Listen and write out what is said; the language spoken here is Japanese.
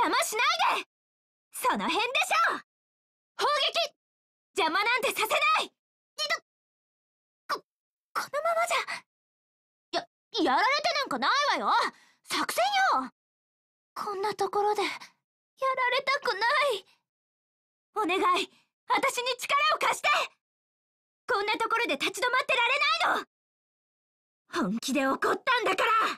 邪魔しないでその辺でしょ砲撃邪魔なんてさせないここのままじゃややられてなんかないわよ作戦よこんなところでやられたくないお願い私に力を貸してこんなところで立ち止まってられないの本気で怒ったんだから